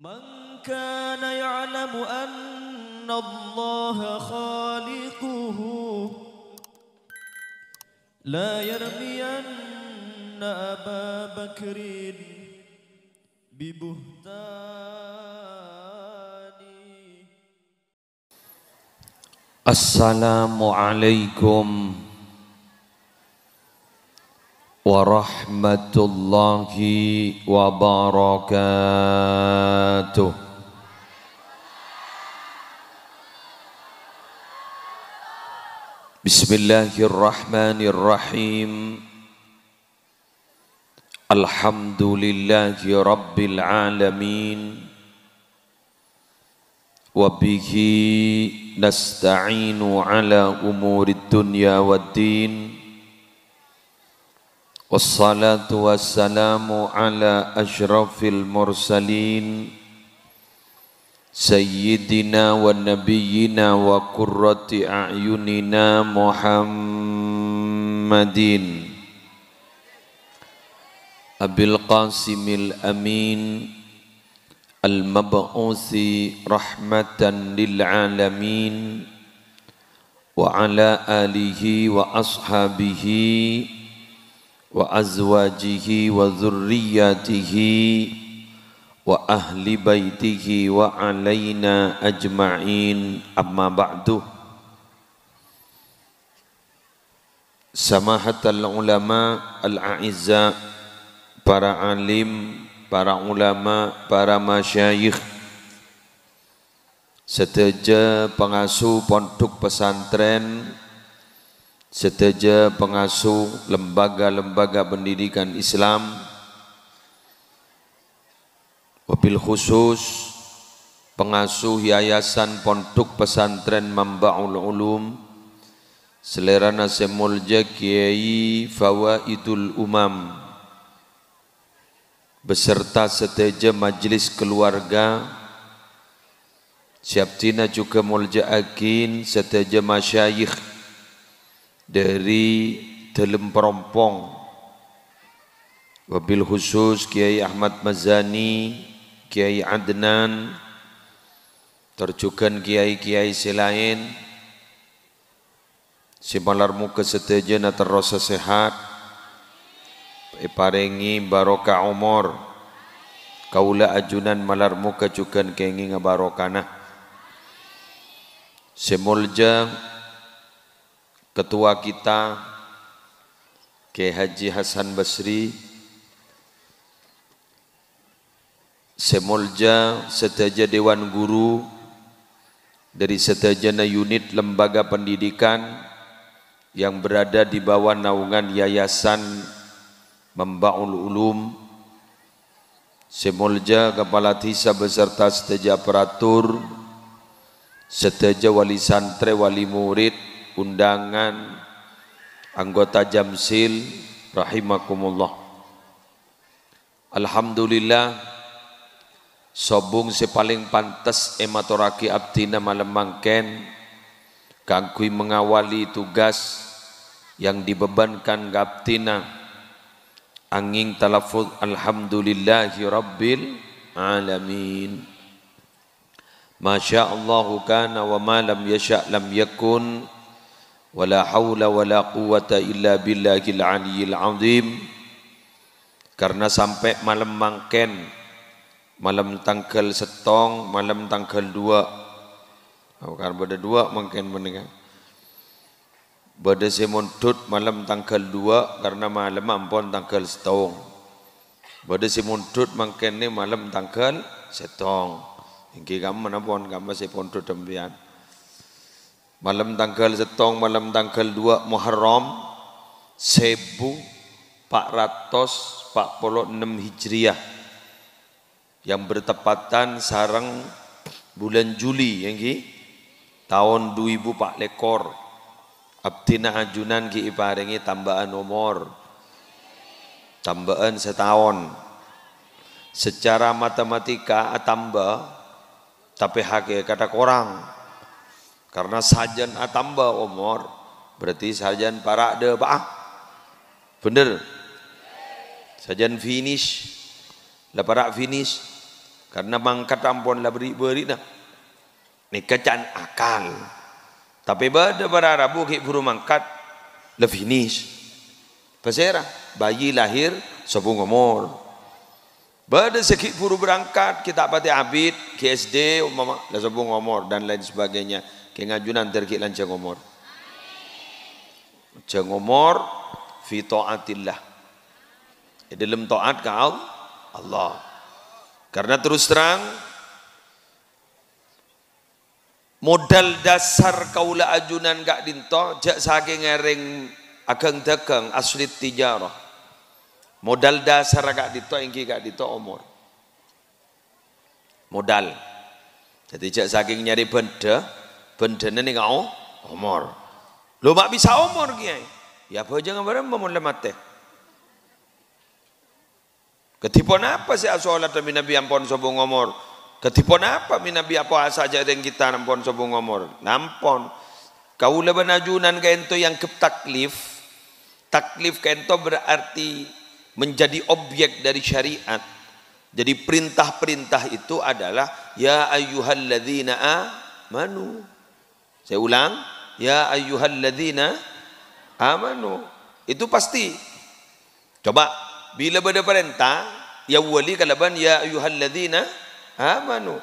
من كان يعلم أن الله خالقه لا يرمين أبا بكر ببهتان السلام عليكم warahmatullahi wabarakatuh Bismillahirrahmanirrahim Alhamdulillahi Rabbil Alamin Wabihi nasta'inu ala umuri dunya wa والصلاة والسلام على أشرف المرسلين سيدنا ونبينا وقرة أعيننا محمد أبي القاسم الأمين المبعوث رحمة للعالمين وعلى آله وأصحابه wa azwajihi wa dzurriyyatihi wa ahli baitihi wa alaina ajma'in amma ulama al-a'izza para alim para ulama para masyayikh seteja pengasuh pondok pesantren seteja pengasuh lembaga-lembaga pendidikan Islam wabil khusus pengasuh yayasan pondok pesantren Mambaul Ulum selerana semulja Kiai Fawaidul Umam beserta seteja majelis keluarga tina juga mulja agin seteja masyayikh dari Dalam Perompong wabil khusus Kiai Ahmad Mazani Kiai Adnan terjukan kiai-kiai selain simalarmu kesetejen atau rasa sehat paringi baroka umur kaula ajunan malarmu kejukan kengi ngabarokana semulja ketua kita KH Haji Hasan Basri Semolja Setaja Dewan Guru dari setajana unit lembaga pendidikan yang berada di bawah naungan Yayasan Membaul Ulum Semolja Kepala Tisa beserta setaja aparatur setaja wali santre wali murid undangan, anggota Jamsil, rahimakumullah. Alhamdulillah, sobung si paling pantas ematoraki abdina malam mangken, kangkui mengawali tugas yang dibebankan gaptina. angin talafud. alhamdulillahi rabbil alamin Masya Allah kana wa ma lam yasha lam yakun ولا حول ولا قوة إلا بالله العلي العظيم karena sampai malam mangken malam tanggal setong malam tanggal dua oh, karena pada dua mangken menengah kan. pada semon dut malam tanggal dua karena malam ampon tanggal setong pada semon dut mangken ni malam tanggal setong Hingga kamu menampun kamu sepon dut demikian. Malam tanggal setong, malam tanggal dua Muharram Sebu enam Hijriah yang bertepatan sarang bulan Juli yang ki tahun 2000 Pak Lekor abdina ajunan ki iparingi tambahan umur tambahan setahun secara matematika tambah tapi hakikat kata korang karena sajan atamba umur berarti sajan para de ba'ah bener sajan finish lah para finish karena mangkat ampun lah beri beri nah ni kecan akal tapi pada para rabu ke buru mangkat lah finish pasera bayi lahir sepung umur Bada sekit buru berangkat, kita pati abid, KSD, umama, lah sepung umur dan lain sebagainya. Ki ngajunan dergi lanjang umur. Jang umur fi taatillah. Di dalam taat ka Allah. Karena terus terang modal dasar kaula ajunan gak dinto jak saking ngereng agang dagang asli tijarah. Modal dasar gak dinto engki gak dinto umur. Modal. Jadi jak saking nyari benda bendene ning omor, Lho mak bisa omor kiai. Ya bojo ngabaran mun lemate. Ketipon apa sih asolat min nabi ampon sobong omor? Ketipon apa min nabi apa asaja yang kita nampon sobong omor? Nampon. Kau lebanajunan kento yang ketaklif. Taklif kento berarti menjadi objek dari syariat. Jadi perintah-perintah itu adalah ya ayyuhalladzina amanu saya ulang, ya ayyuhalladzina amanu. Itu pasti. Coba bila ada perintah ya wali kalaban ya ayyuhalladzina amanu.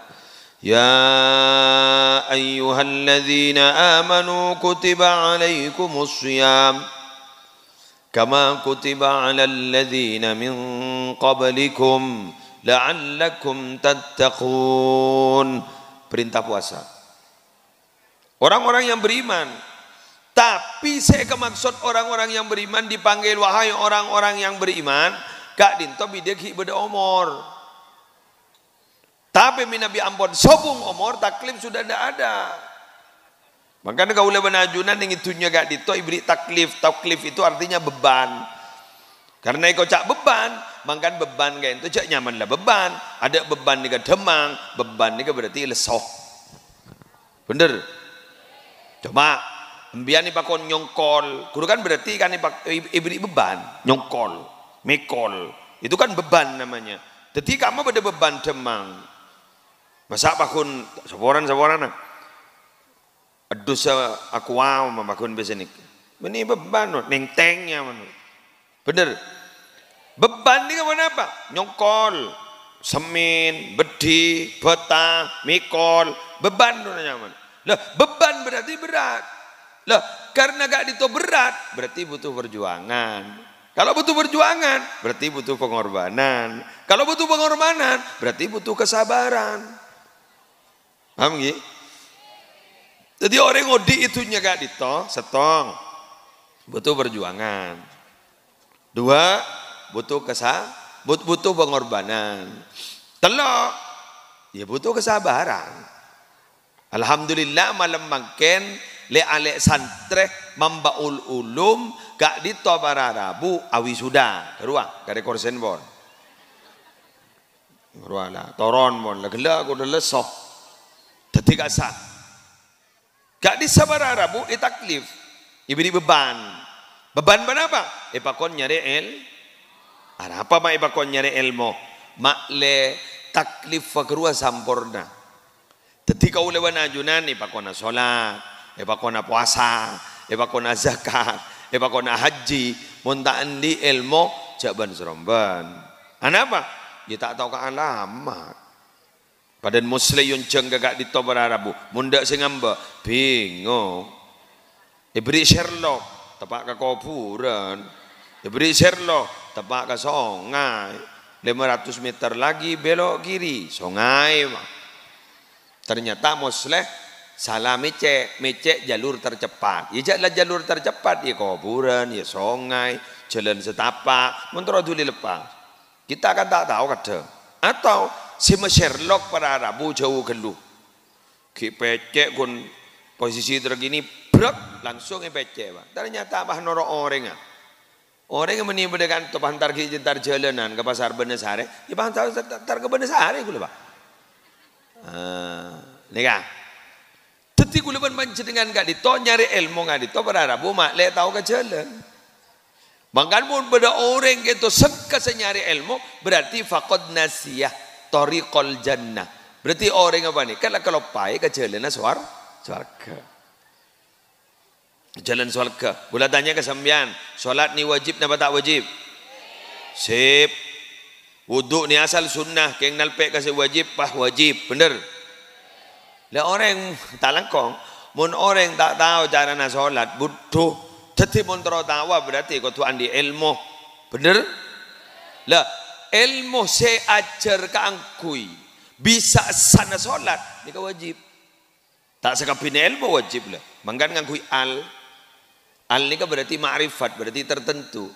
Ya ayyuhalladzina amanu kutiba alaikumus syiyam kama kutiba alal ladzina min qablikum la'allakum tattaqun. Perintah puasa. Orang-orang yang beriman. Tapi saya kemaksud orang-orang yang beriman dipanggil wahai orang-orang yang beriman. Kak dinto bidik beda omor. Tapi minabi ambon sobung omor taklim sudah tidak ada. Makanya kau boleh benajunan yang itunya kak Dito ibri taklif. Taklif itu artinya beban. Karena kau cak beban, mangkan beban kayak itu cak nyaman nyamanlah beban. Ada beban ni ke demang, beban ni ke berarti lesoh. Bener. Coba embian pakon nyongkol. Guru kan berarti kan ibu beban, nyongkol, mekol. Itu kan beban namanya. Jadi kamu pada beban demang. Masa pakon seboran seporan. Aduh se aku wow memakun besenik. Ini beban neng tengnya Bener. Beban ini apa? Nyongkol, semin, bedi, beta, mikol, beban namanya. Lah, beban berarti berat. Lah, karena gak dito berat, berarti butuh perjuangan. Kalau butuh perjuangan, berarti butuh pengorbanan. Kalau butuh pengorbanan, berarti butuh kesabaran. Paham gak? Jadi orang ngodi itunya gak dito, setong. Butuh perjuangan. Dua, butuh kesah, butuh pengorbanan. Telok, ya butuh kesabaran. Alhamdulillah malam makin le ale santre mambaul ulum gak dito para rabu awi sudah ruang kare korsen bon lah toron bon legela kudu sok tetik asa gak di sabara rabu itaklif ibri beban beban berapa epakon eh, nyari el apa ma epakon eh, nyari elmo mak le taklif fakruah sampurna jadi kau lewan ajunan, na solat, sholat, ipa na puasa, ipa na zakat, ipa na haji, muntaan andi ilmu, jaban seromban. Anapa? Dia ya tak tahu ke alamat. Padan muslim yang jeng gak di Arabu, munda singamba, bingung. Diberi Sherlock, tepak ke kuburan. Diberi Sherlock, tepak ke songai. 500 meter lagi belok kiri, songai mah. Ternyata Musleh salah mecek, mecek jalur tercepat. Ya jadilah jalur tercepat, ya kuburan, ya sungai, jalan setapak, mentera dulu lepas. Kita akan tak tahu kada. Atau si Sherlock para Rabu jauh geluh. Ki kun posisi tergini, brek langsung yang Ternyata bah noro orang Orang yang menimbulkan tuh pantar ki jalanan ke pasar Benesare, ya pantar tar ke Benesare gula pak. Uh, ah, nikah. Deti kula pun panjenengan gak dito nyari ilmu gak dito berharap mak le tau ke jalan. Bahkan pun pada orang gitu sengka nyari ilmu berarti fakod nasiyah kol jannah. Berarti orang apa nih? Kalau kalau pai ke jalan suar suarga. Jalan suarga. Boleh tanya ke solat Sholat ni wajib napa tak wajib? Sip. Wuduk ni asal sunnah, keng nalpek kasi wajib, pah wajib, bener. Lah orang tak langkong, mun orang tak tahu cara nak solat, butuh tetapi mun terus tahu berarti kau tuan di ilmu, bener. Lah ilmu saya ajar ke angkui, bisa sana solat, ni kau wajib. Tak sekapin ilmu wajib lah. Mangkan angkui al, al ni kau berarti ma'rifat, berarti tertentu.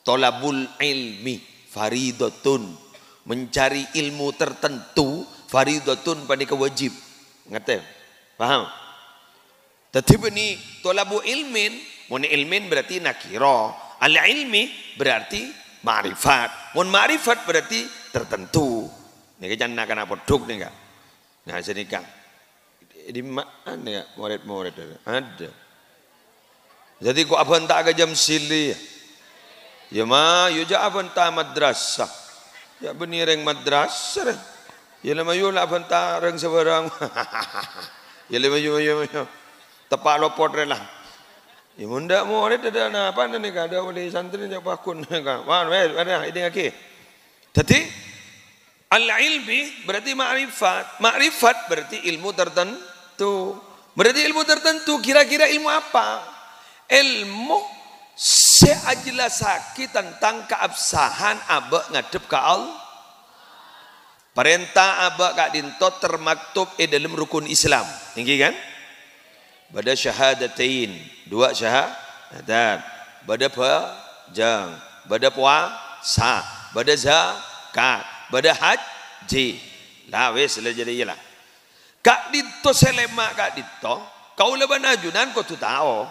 Tolabul ilmi faridatun mencari ilmu tertentu faridatun pada kewajib ngerti paham tetapi ni tolabu ilmin mun ilmin berarti nakiro, al ilmi berarti ma'rifat mun ma'rifat berarti tertentu niki kan jangan nakana produk nih enggak kan? nah sini kang di mana ya? murid-murid ada jadi kok abang tak ke jam silih Ya ma yuja'afan ya ta madrasah. Ya benireng madrasah. Ya lama yu afan ta reng sebarang. ya lama yu yu ya yu, Tepak lo potret lah. Ya munda mu ada na apa ni Kada ada santri yang pakun kan. Wan wes ada ini ngaki. Tadi, al ilmi berarti ma'rifat. Ma'rifat berarti ilmu tertentu. Berarti ilmu tertentu kira-kira ilmu apa? Ilmu sakit tentang keabsahan abak ngadep ke Allah. Perintah abak kak dinto termaktub di dalam rukun Islam. Tinggi kan? Bada syahadatain. Dua syahadat. Bada pejang. Bada puasa. Bada zakat. Bada haji. Lah wis lah jadi Kak dinto selema kak dinto. Kau leban ajunan kau tu tahu.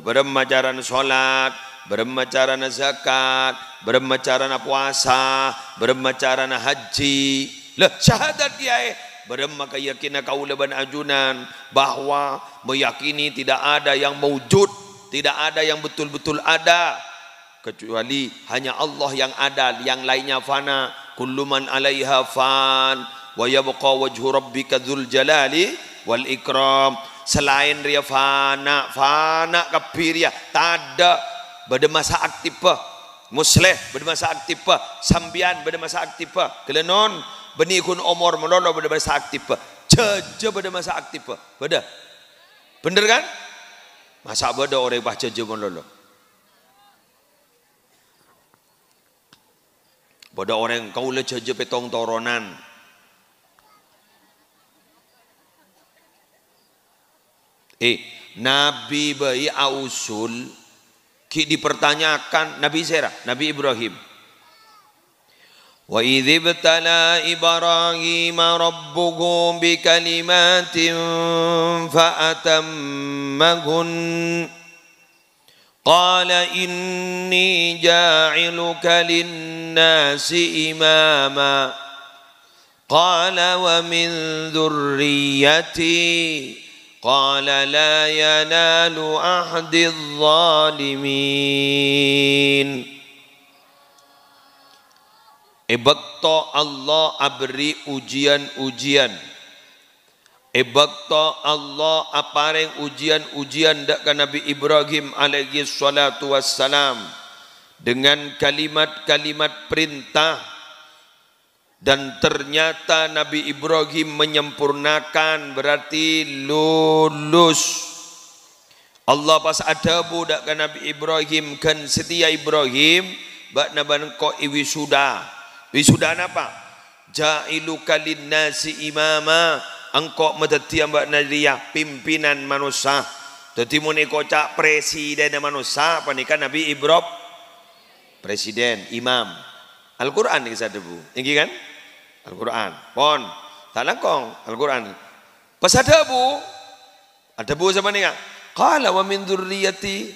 Bermacaran sholat, bermacaran zakat, bermacaran puasa, bermacaran haji. Lah syahadat eh beremma keyakinan kaulaban ajunan bahwa meyakini tidak ada yang mewujud, tidak ada yang betul-betul ada kecuali hanya Allah yang ada, yang lainnya fana. Kulluman alaiha fan wa yabqa wajhu rabbika dzul jalali wal ikram selain ria fana fana kabir ya tada pada masa aktipa musleh pada masa aktipa sambian pada masa aktipa kelenon beni kun omor melolo pada masa aktipa jeje pada masa aktipa pada bener kan masa pada orang bah jeje melolo pada orang kau le jeje petong toronan Eh, Nabi bayi ausul ki dipertanyakan Nabi Zera, Nabi Ibrahim. Wa idzibtala Ibrahim rabbuhu bi kalimatin fa atammahun قال إني جاعلك للناس إماما قال ومن ذريتي قال لا ينال عهد الظالمين Ibakta Allah aberi ujian-ujian. Ibakta Allah apareng ujian-ujian dakkan Nabi Ibrahim alaihi salatu wassalam. Dengan kalimat-kalimat perintah dan ternyata Nabi Ibrahim menyempurnakan berarti lulus Allah pas ada budak ke Nabi Ibrahim kan setia Ibrahim bak naban ko wisuda wisuda apa jailu kalin nasi imama engkau metetia mbak nadia pimpinan manusia jadi muni kocak presiden manusia Apa nih kan Nabi Ibrahim presiden imam Al-Quran ini satu bu ini kan Al-Quran. Pon, tanakong Al-Quran. Pas ada bu, ada bu zaman nih Kala kan? wa min dzurriyyati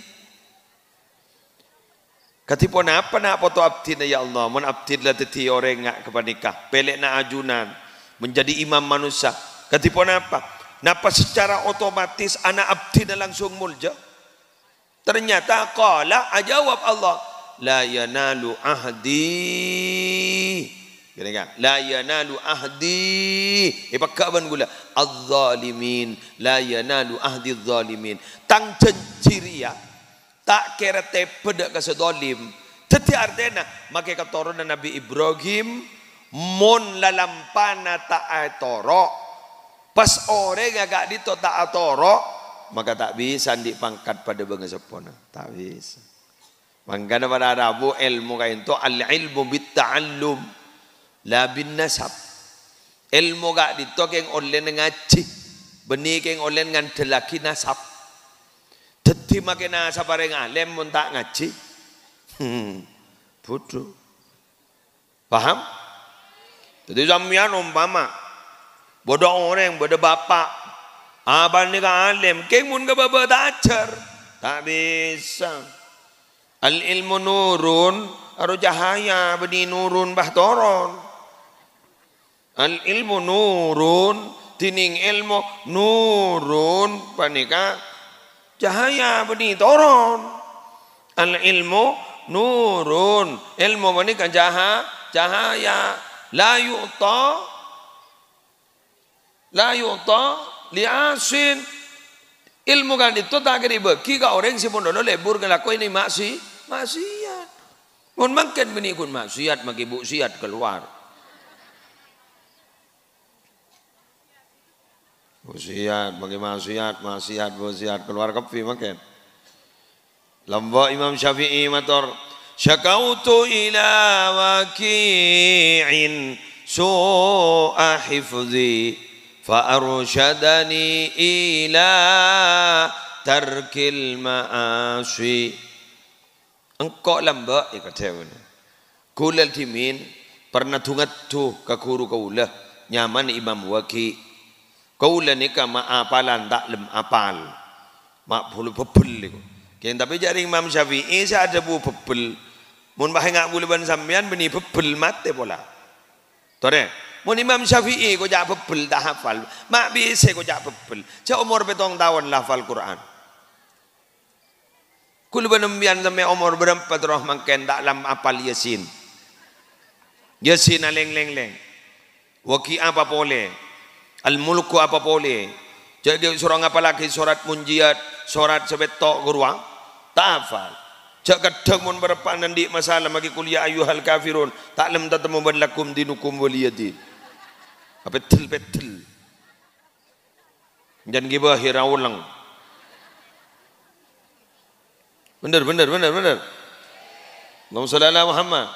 Katipon apa nak foto abdi ya Allah, mun abdi lah orang ngak kepanikah, pelek na ajunan, menjadi imam manusia. Katipon apa? Napa secara otomatis anak abdi langsung mulja? Ternyata kala jawab Allah, la yanalu ahdi Kira kira La yanalu ahdi. Epa ban gula. Az-zalimin. La yanalu ahdi zalimin. Tang cenciria. Tak kira tepe dak kasedolim. Teti artena. Maka katoron Nabi Ibrahim. Mon lalampana ta'atoro. Pas ore gagak dito ta'atoro. Maka tak bisa di pangkat pada bangsa pona. Tak bisa. Mangkana pada Rabu ilmu kain tu al-ilmu bit-ta'allum la bin nasab ilmu gak ditokeng oleh ngaji benih keng oleh ngan delaki nasab dadi makin nasab bareng alim mun tak ngaji hmm, bodoh paham jadi sampean umpama bodoh orang bodoh bapak abang ni alim keng mun ke bapak tak ajar tak bisa al ilmu nurun Aru cahaya beni nurun bah toron Al ilmu nurun dining ilmu nurun panika cahaya beni toron. Al ilmu nurun ilmu panika cahaya cahaya la yu'ta la yu'ta asin ilmu kan itu tak kira bagi ka orang si pondono lebur ngelakui kan ini maksi ya mun mungkin bini kun maksiat magi siat keluar Wasiat, bagi maksiat, maksiat, wasiat, keluar kepi makin. Lamba Imam Syafi'i matur, syakautu ila waki'in su'a hifzi فأرشدني ila ترك المعاصي engkau lambak ya kata mana kulal timin pernah tungat tu ke guru kaula nyaman imam waki Kaula nika tak taklem apal. Makbulu bebel iku. tapi jari Imam Syafi'i ada bu bebel. Mun bahe ngak buluban sampean beni bebel mate pola. Tore. Mun Imam Syafi'i kok jak bebel dah hafal. Mak bise kok jak bebel. Cak umur petong tahun hafal Quran. Kulo benembian sampe umur berempat roh mangken tak lam apal Yasin. Yasin aleng leng leng. Waki apa boleh Al-mulku apa boleh. Jadi surang apa lagi surat munjiat, surat sebetok gurwa. Tafal. Cak kadang mun berapa nanti masalah magi kuliah ayuhal kafirun. Ta'lam tatamu lakum dinukum waliyadin. Betul Jangan Dan gibah hiraulang. Benar benar benar benar. Allahumma salli ala Muhammad.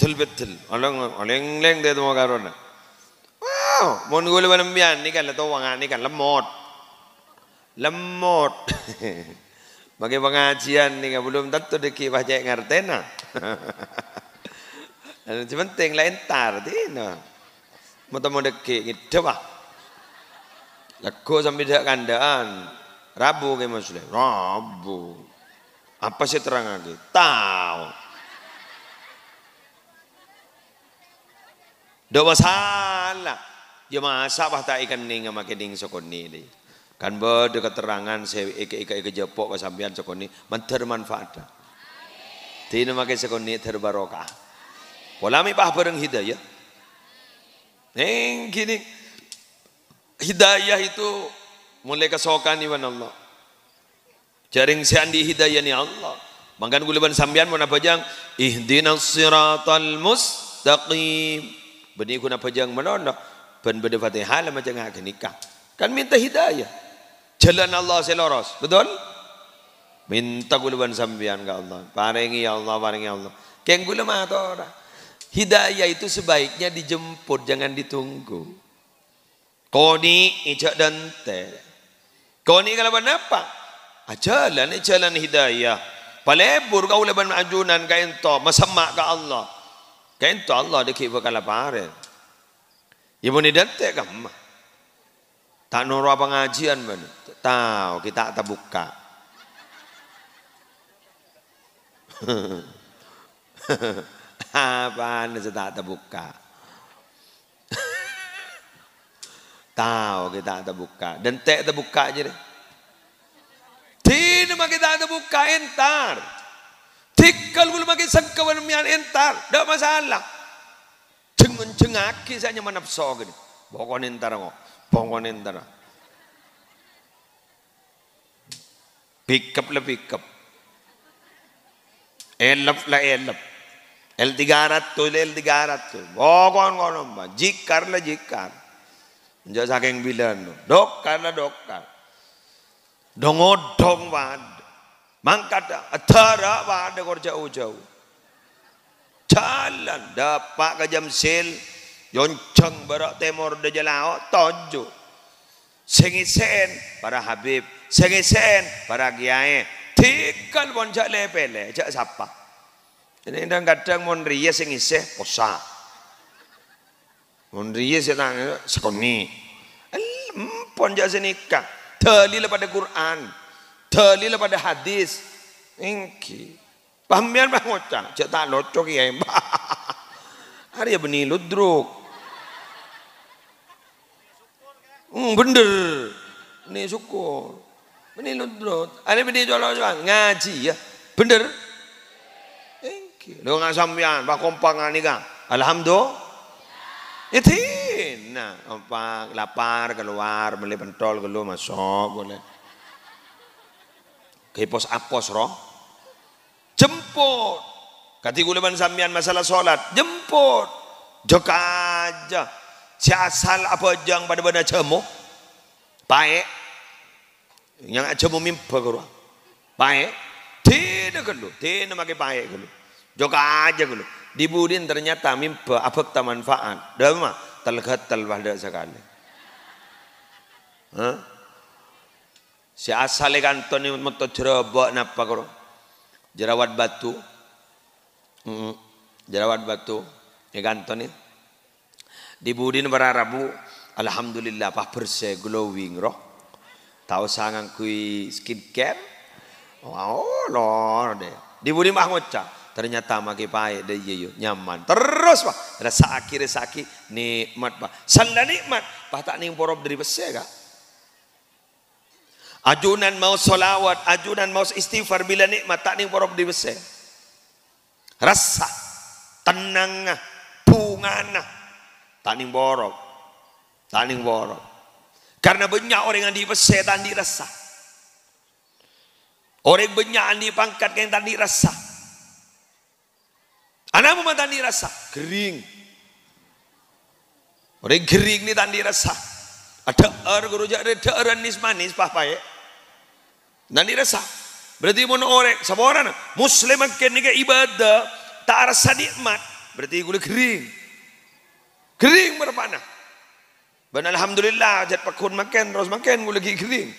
Tel betul. Alang alang leng de tu makarona. Wow, mun gula balambian ni kan leto wangan ni kan lemot. Lemot. Bagi pengajian ni kan belum tentu deki baca ngartena. Dan penting lain tar di no. Mata mau deki gitu bah. Lego sampai dak kandaan. Rabu ke maksudnya? Rabu. Apa sih terang lagi? Tahu. Doa salah, Ya masa wah tak ikan ning make ning sokoni ini, Kan be keterangan saya ike ike ike jepok ke sampean sokoni menter manfaat. Tino pakai sokoni terbarokah. Pola mi bah bareng hidayah. Neng gini hidayah itu mulai kesokan iwan Allah. Jaring siandi hidayah ni Allah. Mangkan gulaban sampean mana pajang? jang ihdinas siratal mustaqim. Benih ku napa jang menonok Ben beda fatihah lah macam ngake nikah. Kan minta hidayah. Jalan Allah seloros. Betul? Minta guluban sampean ke Allah. Parengi Allah, parengi Allah. Keng gula mah orang. Hidayah itu sebaiknya dijemput, jangan ditunggu. Koni ijak dan teh. Koni kalau apa? Ah, jalan, eh, jalan hidayah. Palebur kau leban ajunan kain to, masamak ke Allah. Kain to Allah dekik bakal Ya mun dante kamu, Tak nuru apa ngajian mana? Tahu kita tak buka. Apaan aja tak terbuka. Tahu kita tak terbuka. Dentek terbuka aja deh. Tin maki terbuka entar. Tikal gul makin sangkawan mian entar. Tak masalah ngencengake sak nyaman nafsu gini. Pokone ntar kok, pokone ntar, Pickup lah pickup. Elap la elap. El 300 el ratus, Bokon kono mbak, jikar lah jikar. Njak saking bilang lo. Dokar le dokar. dong wad. Mangkat adara wad kor jauh-jauh jalan dapat ke Jamsil yonceng barak temor de jalao tojo sengisen para Habib sengisen para Kiai tikal ponca lepele jak sapa ini dan kadang mon ria sengise posa mon ria senang sekoni ponjak senika dalil pada Quran dalil pada hadis engki Pahamian mah ngocang, cek tak locok ya mbak. Hari ya beni ludruk. Hmm, bener. Ini syukur. Beni ludruk. Hari beni jolok-jolok. Ngaji ya. Bener. Thank you. Lu nggak sampean, pak kompang nih kang. Alhamdulillah. Itin. Ya, nah, kompak, lapar, keluar, beli pentol, keluar, masuk, boleh. pos apos roh jemput. Kati kulaban sambian masalah solat, jemput. Jok aja. Si asal apa jang pada benda cemu. baik, Yang cemu mimpi kurang. baik, Tidak kalau, tidak pakai baik kalau. Jok aja kalau. Dibudin ternyata mimpi apa kita manfaat. Dama, mah telgat telbahda sekali. Hah? Si asal kan tu ni mutu jerobok napa kurang jerawat batu jerawat batu ya ganton itu dibudin para rabu alhamdulillah pah perse glowing roh tahu sangang kui skincare wow oh, lor deh dibudin mah ngocah ternyata maki pae deh yeyo iya, iya, nyaman terus pak, rasa aki rasa aki nikmat pak, sanda nikmat pah tak nih porob dari perse kak Ajunan mau solawat, ajunan mau istighfar bila nikmat tak ni di besar. Rasa, tenang, pungana, tak ni borok, tak borok. Karena banyak orang yang di besar tak dirasa. Orang banyak yang dipangkat yang tak dirasa. Anak memang tak dirasa, kering. Orang kering ni tak dirasa. Ada er guru jadi ada er manis papa ya. Nanti ರಸ berarti mun ore saborana muslim kene ke ibadah tak rasa nikmat berarti gula kering kering berpana ben alhamdulillah jat pakun makan ros makan kulit kering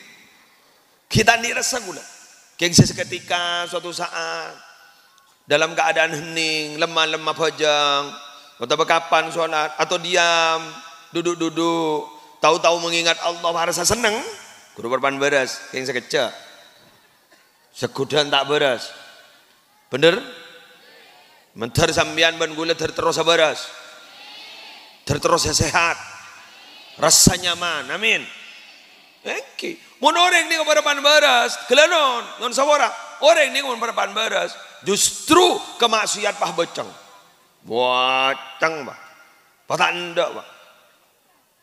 kita ni rasa gula keng seketika suatu saat dalam keadaan hening lemah lemah pejang atau kapan sholat atau diam duduk-duduk tahu-tahu mengingat Allah rasa senang guru berpan beres keng sekecek segudan tak beres. Bener? Menter sampean ben gula terus beres. Terus sehat. Rasa nyaman. Amin. Oke, Mun orang ini kepada pan beres, kelenon, non sawara. Orang ini kepada pan beres, justru kemaksiat pah beceng. Boceng, Pak. Pak tanda, Pak.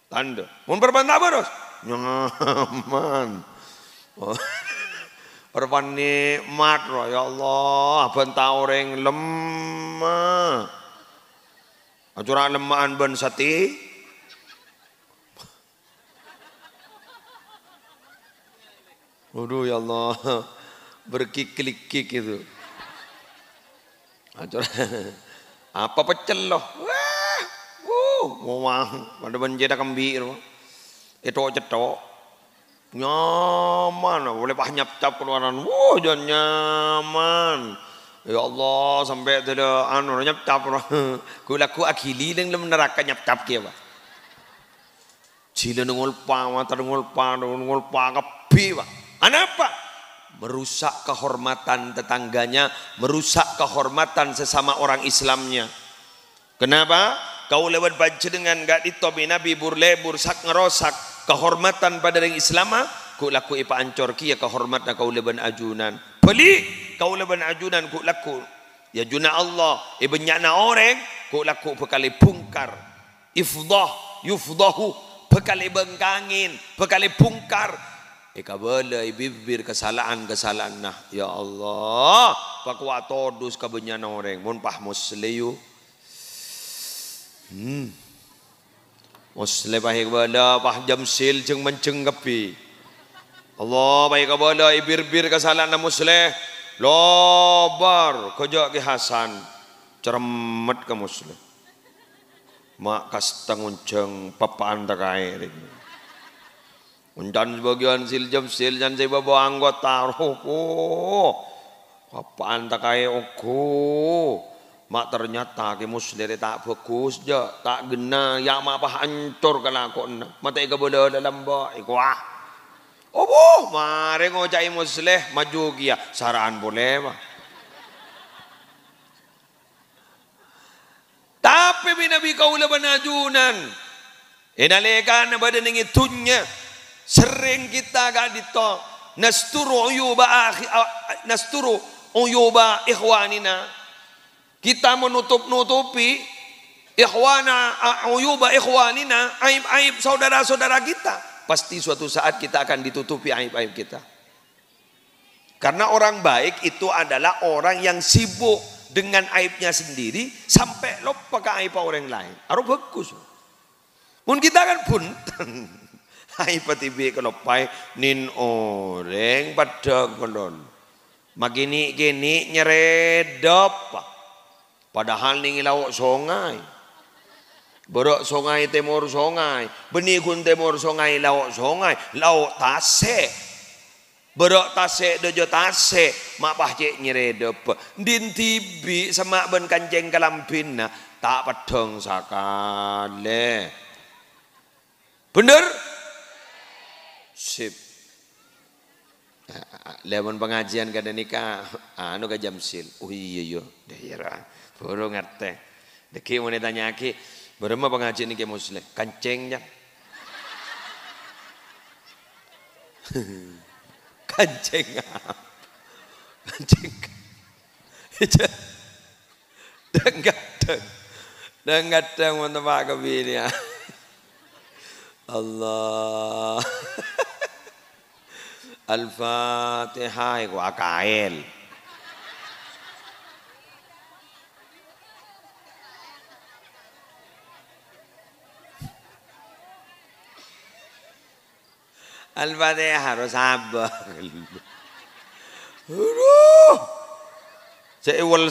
Tanda. Mun perpan tak beres, nyaman. Oh. Rupan nikmat roh ya Allah, ben tauring lemah. Acura lemahan ben seti. Waduh ya Allah, berkiklik-kik itu. Acura apa pecel loh. Wah, wuh, mau pada benjeda kembir. Itu cetok nyaman boleh pak nyap cap keluaran wah jangan nyaman Ya Allah sampai tidak anu nyap cap gula ku akhili ning neraka nyap cap ki apa Jile ngulpa mater ngulpa ngulpa kebi pak Kenapa merusak kehormatan tetangganya merusak kehormatan sesama orang Islamnya Kenapa kau lewat baca dengan gak ditobi Nabi burlebur sak ngerosak kehormatan pada orang Islam ku laku ipa ancor kia ya kehormatan kau leban ajunan beli kau leban ajunan ku laku ya juna Allah ibn nyana orang ku laku pekali pungkar ifdah yufdahu pekali bengkangin pekali pungkar Eka eh, bela ibibir kesalahan kesalahan nah ya Allah pakua todus kabenya noreng munpah musliyu hmm. Musleh baik kepada pahjam sil jeng menceng Allah baik kepada ibir-bir kesalahan muslim. Lobar kejak ke Hasan. Ceremet ke muslim. Mak kastangun jeng pepaan terakhir ini. Undan sebagian sil jam sil dan saya bawa anggota rohku. Apaan tak kaya Mak ternyata kamu sendiri tak fokus je, tak gena, ya mak apa hancur kena aku na. Mata ika bodoh dalam bawah iku ah. Obo, mari ngojai musleh maju kia, ya. saran boleh mah. Tapi binabi kau leban ajunan. Inalekan badan ini tunya. Sering kita gak dito. Nasturu uyuba akhi, nasturu uyuba ikhwanina kita menutup-nutupi ikhwana ayuba ikhwanina, aib-aib saudara-saudara kita. Pasti suatu saat kita akan ditutupi aib-aib kita. Karena orang baik itu adalah orang yang sibuk dengan aibnya sendiri sampai lupa ke aib orang lain. Harus bagus. pun kita kan pun aib tibi kalau pai nin orang pada kolon. Magini gini nyeredop. Padahal ning lawak songai. Berok songai timur songai. benih kun timur songai lawak songai. Lawak tasik. Berok tasik dojo tasik, Mak pahcik nyeredep. Din tibi semak ben kanceng kalampina. Nah, tak pedong sakale. Bener? Sip. Nah, Lemon pengajian kada nikah. Anu ka sil, Oh iya iya. Daerah. Burung ngerti. Deki mau ditanya aki, berapa pengaji niki muslim? Kancengnya. kancing Kanceng. Deng kadang. Deng kadang mau kebini ya. Allah. Al-Fatihah iku akail. Al-Fatihah harus sabar. Aduh. Sewel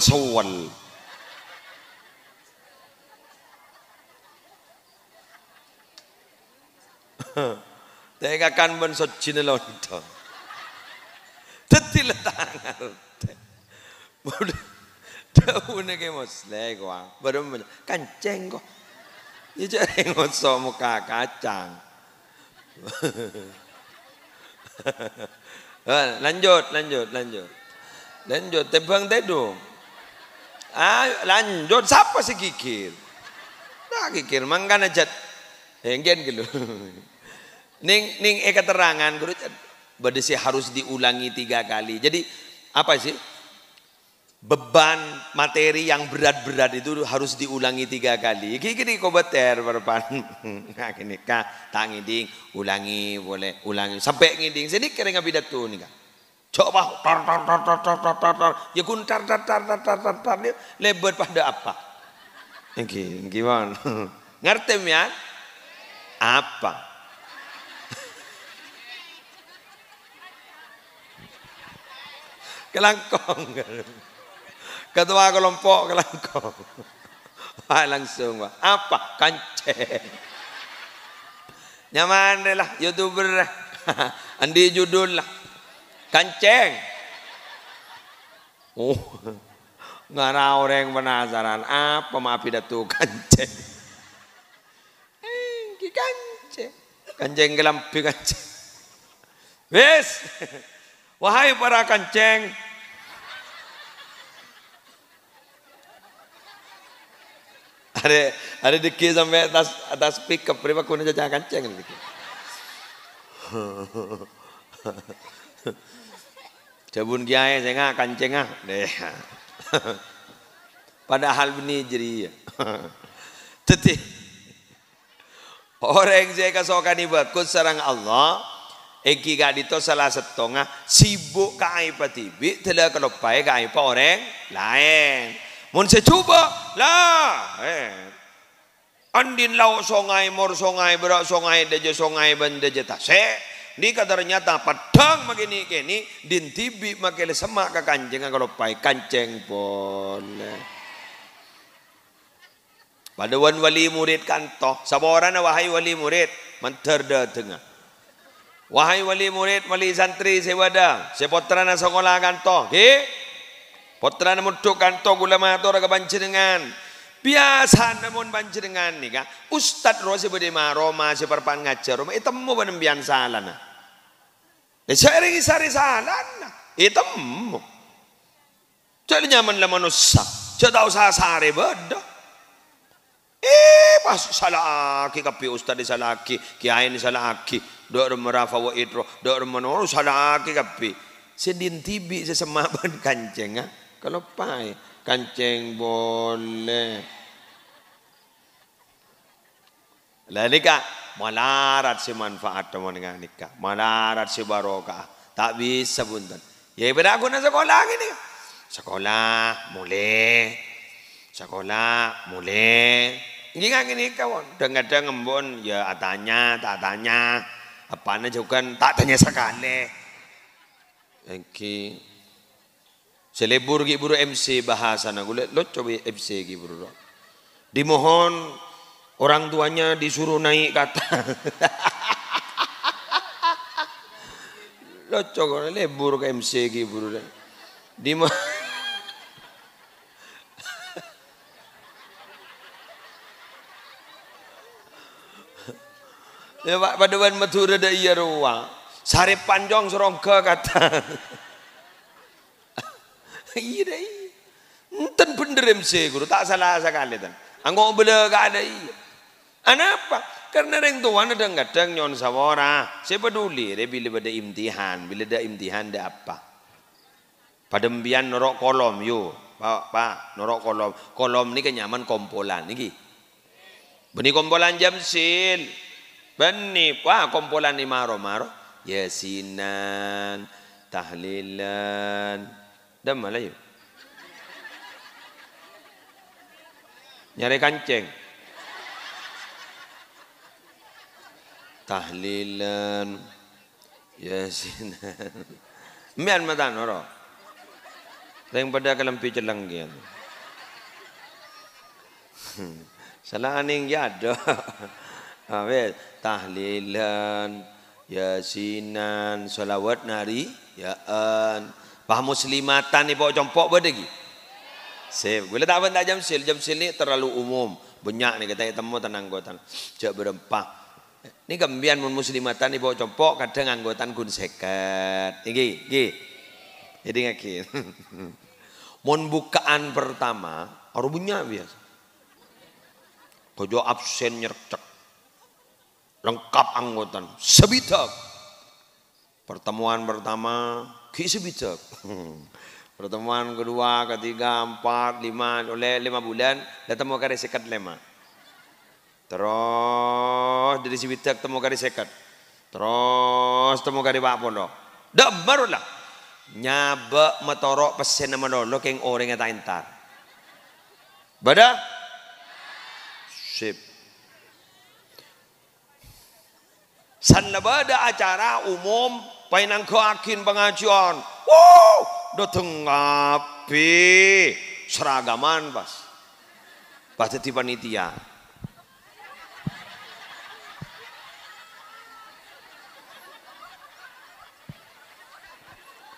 Tega kan ben sejine lonto. Detil tangar. Daune ke mosleh gua. Baru kanceng kok. Iki jare ngoso muka kacang. lanjut, lanjut, lanjut. Lanjut, tebang tedu. Ah, lanjut, siapa sih kikir? Nah, kikir, mangkana jat. Henggen eh, gitu. Ning, ning eh keterangan, berarti harus diulangi tiga kali. Jadi, apa sih? beban materi yang berat-berat itu harus diulangi tiga kali. Kini kobeter berpan, gini kak tak ngiding, ulangi boleh ulangi sampai ngiding. Sini kira nggak tuh nih kak. Coba tar tar tar tar tar tar tar tar, ya kun tar tar tar tar tar tar tar lebar pada apa? Iki gimana? Ngerti ya? Apa? Kelangkong ketua kelompok kelangkong Wah langsung wah. apa kancing nyaman deh lah youtuber andi judul lah kanceng oh ngarah orang penasaran apa maaf pidato kanceng eh kanceng kanceng gelampi kanceng wes wahai para kanceng Ada ada deki sampai atas atas pick up prima kuno jajang kanceng deki. Jabun kiai saya kanceng ah deh. Padahal beni jadi. Ya. Tetapi orang saya kasokan ibakut sarang Allah Eki gadito salah setengah sibuk kai patibi kalau kelopai kai pa orang lain. Mun saya cuba, lah. Eh. Andin laut sungai, mor sungai, berak sungai, deje sungai, benda je tak. Saya, ni kata ternyata, padang begini kini, din tibi makin semak ke kanjeng, kalau pai kanjeng pun. Eh. Paduan wali murid kantoh, sama wahai wali murid, menterda tengah. Wahai wali murid, wali santri, sewada. wadah, saya potrana sekolah kantoh, okay? Potelan muduk kanto gula matur ke panjenengan. Biasa namun panjenengan nih kak. Ustad Rosi bede maroma si perpan ngajar rumah itemu penembian salah nah. Desering ya, isari salah nah. Itemu. Jadi nyaman lah manusia. Jadi usah sare beda. Eh pas salah aki kapi ustad salah aki kiai salah aki. Dor merafa wa idro. Dor menoro salah aki kapi. Sedintibi sesemapan kancengan. Kalau pai, kancing boleh. Lah nikah malarat si manfaat teman dengan nikah, malarat si barokah. Tak bisa bunten. Ya beda sekolah gini. Sekolah mulai, sekolah mulai. Gini kan gini kawan. Dengar-dengar ngembon ya atanya, tak tanya. Apanya juga kan, tak tanya sekali. Thank you. Selebur gi buru MC bahasa na gule lo coba MC gi buru. Dimohon orang tuanya disuruh naik kata. lo coba lebur ke MC gi buru. Dimohon Ya Pak paduan Madura ada iya ruang. Sari panjang serongga kata. iya dai enten bener MC guru tak salah sekali ten anggo ah, bela gak ada iya anapa ah, karena orang tua ada kadang nyon sawara saya peduli deh bila ada imtihan bila ada imtihan ada apa padembian norok kolom yo pak pak norok kolom kolom ni kenyaman kompolan niki beni kompolan jamsil beni wah kompolan ni maro maro yasinan tahlilan Dem malayu. Nyari kancing. Tahlilan. Yasinan. Mian matan ora. yang pada kelempi celeng kian. Salah aning ya do. Awet tahlilan yasinan salawat nari yaan Bah muslimatan ni bawa compok berdegi. Sip. Bila tak apa tak Jam sil ni terlalu umum. Banyak ni kata temu tenang gotan. Cak berempah. Ni kembian mun muslimatan ni bawa compok kadang anggotan kun seket. Iki, iki. Jadi ngaki. mun bukaan pertama orang banyak biasa. Kojo absen nyercek. Lengkap anggotan. Sebitap. Pertemuan pertama sebijak. Hmm. Pertemuan kedua, ketiga, empat, lima, oleh lima bulan, datang mau kari sekat lima. Terus dari sebijak temu kari sekat. Terus temu kari pak pondok. Dak barulah nyabek metorok pesen nama dolo keng orang yang entar. Badar? Sip. Sanabada acara umum painang akin pengajian. Wow, dateng ngapi seragaman pas. Pas di panitia.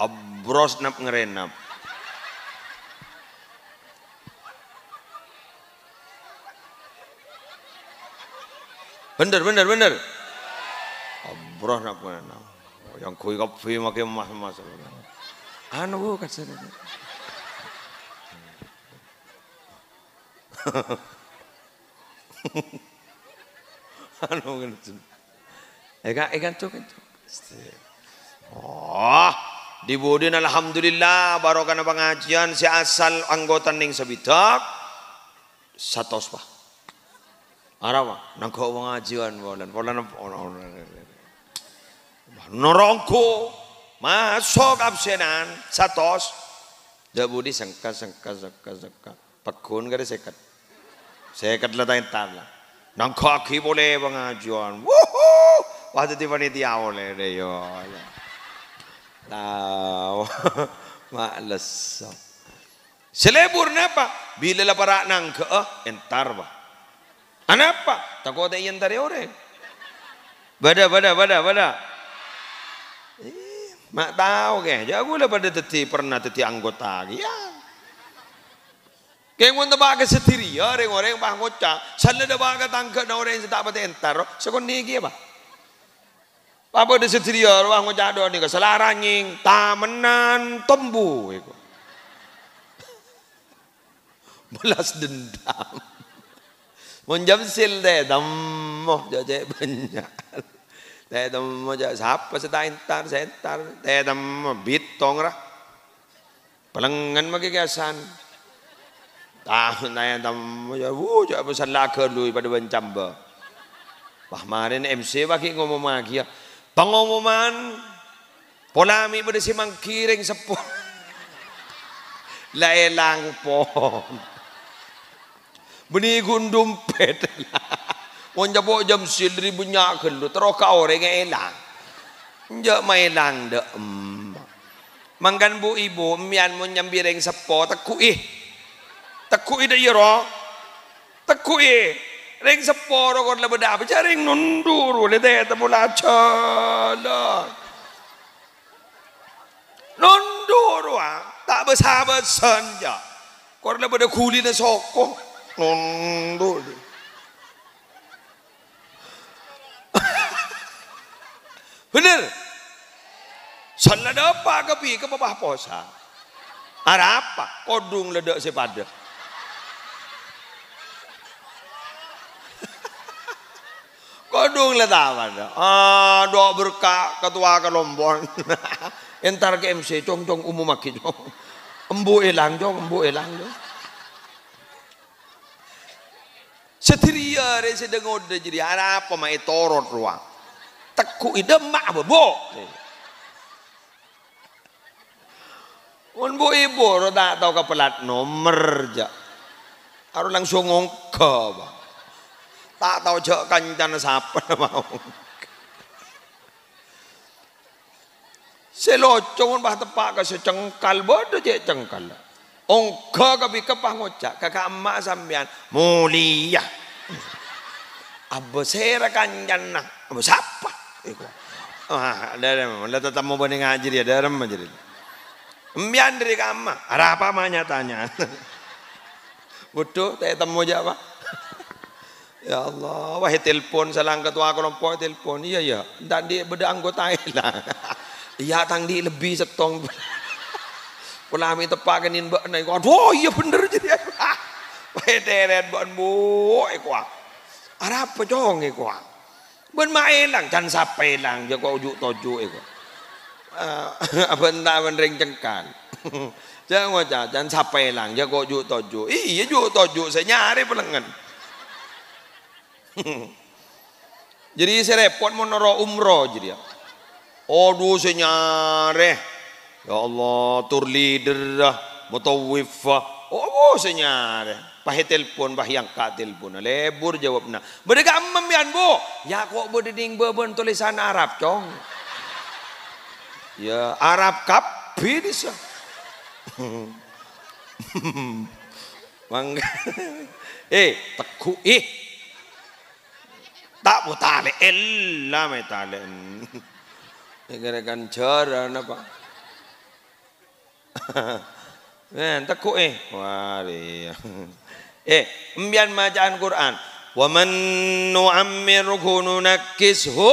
Abros nap ngerenap. Bener, bener, bener. Abros nap ngerenap yang kui kafe make mas-mas. Anu kasar. anu gitu. Kan ega ega tuh gitu. Kan oh, dibudin alhamdulillah barokah pengajian si asal anggota ning sebidak satu pak. Arawa nang kau pengajian bolan bolan apa, norongku masuk absenan satos jabudi sengka sengka sengka sengka pekun kare sekat sekat lah tain tabla nang kaki boleh pengajuan wuhu waktu di panitia oleh deh yo tahu malas selebur napa bila lah para nang ke eh, entar ba? anapa takut ada yang tari orang bada bada bada bada Mak tahu ke, ya aku pada teti pernah teti anggota ya. kau pun tebak ke setiri ya reng orang bah salah tebak ke tangkap na orang tak pati entar, sekon ni ge Apa de setiri ya wah ngocak do ni ke selaranying tamenan tombu ya Belas dendam. Mun deh, damoh jaje banyak. Tedam aja sapa setain tar setar tedam bitong ra. Pelengan magi kiasan. Tahun naya tam aja wu aja pesan laga dulu pada bencamba. Wah kemarin MC bagi ngomong lagi ya. Pengumuman polami pada si mangkiring sepuluh. Laelang pon. Beni gundum pet lah. Wanja jam sil ri bunya kelu tero ka ore nge elang. Nja maelang de em. Mangkan bu ibu mian mo nyambireng sepo teku ih. Teku ih de yero. Iya teku ih. Ring sepo ro kon lebeda apa jaring nundur le de temu la chala. Nundur wa ah. tak besar besan ja. Kon kuli kulina sokong. Nundur. Bener. Sana apa kepi ke babah posa. Arapa kodung ledak sepada. kodung ledak Ah, doa berkah ketua kelompok. Entar ke MC cong cong umum maki cong. Embu elang cong, embu elang cong. Setiria rese dengod jadi arapa mai torot ruang tekuk ide mak bebok. Un bu ibu ro tak tau kepelat nomor ja. Aro langsung ngongko, Bang. Tak tau jek kancan sapa mau. Selocong bah tepak ke secengkal bodoh je cengkal. Ongka kapi kepah ngocak kakak emak sampean mulia. Abah sera kanjan nah. Abah siapa? Iku. Ah, darem, la tatamu bani ngaji ya darem jadi. Embian dari kama, ada apa mahnya tanya. Bodoh, tak temu jawab. Ya Allah, wah telepon selang ketua kelompok telepon. Iya iya. dan di beda anggota lah. Iya tang di lebih setong. Ulami tepakanin mbak naik. Aduh, iya bener jadi. Wah teret ban bu, iku. Ada apa cong iku? Ben maelang can sapelang je ya kok ujuk tojuk itu e eh, Apa entak mending cengkan. Jangan wajah, jangan sapelang, jago kok ya tojo. Iya juk tojo saya nyari pelengan. jadi saya repot mau noro umroh jadi ya. Aduh saya nyari. Ya Allah, tur leader dah, mutawifah. Oh, oh, saya nyari yang kak telpon Lebur jawabna. Berdega amam memian bo. Ya kok berdeding beban tulisan Arab cong. Ya Arab kap bisa. Mangga. eh teku ih. Eh. Tak tali ella metale. Gerakan jaran apa? Nen eh, teku eh. Wah, iya. Eh, embian majaan Quran. Wa man nu'ammirhu nunakkishu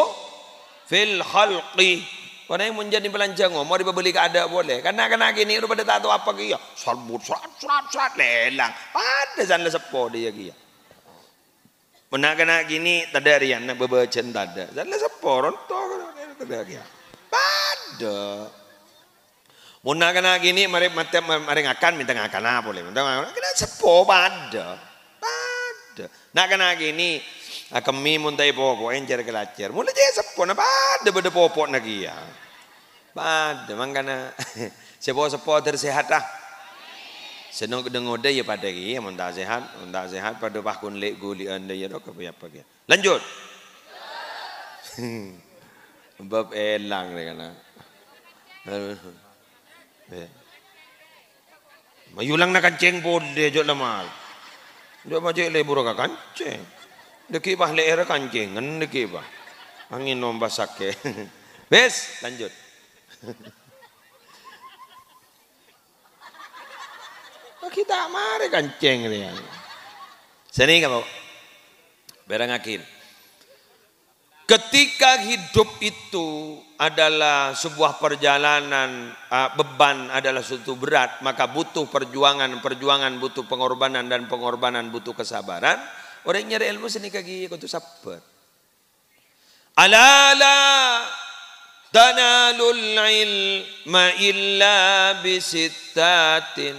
fil khalqi. Karena yang menjadi pelancang mau dibeli ke ada boleh. Karena kena gini udah pada tahu apa kia. Salbut surat surat surat lelang. Ada sana sepo dia kia. Menak kena gini tada rian bebacan tada. Sana sepo rontok tada kia. Pada. Mun kena gini mari mati mari ngakan minta ngakan apa lah, boleh minta ngakan kena sepo pada pada nak kena gini aku mimun muntai popo encer kelacer mulai je sepo na pada pada popo nak iya pada mang kena sepo sepo tersehat lah senang kedengo deh ya pada iya munta sehat munta sehat pada pahkun lek guli anda ya dok apa apa ya lanjut bab elang dengan lah Mayulang na kanceng po, de jok lamal. Jok ma jok lebur ka kanceng. Deki bah leher kanceng, ngan deki bah. Angin nomba sake. Bes, lanjut. Kita mare kanceng dia. Sini kamu. Berang akhir. Ketika hidup itu adalah sebuah perjalanan, ah, beban adalah suatu berat, maka butuh perjuangan, perjuangan butuh pengorbanan dan pengorbanan butuh kesabaran. Orang nyari ilmu sini kaki itu sabar. Alala tanalul ilma illa bisittatin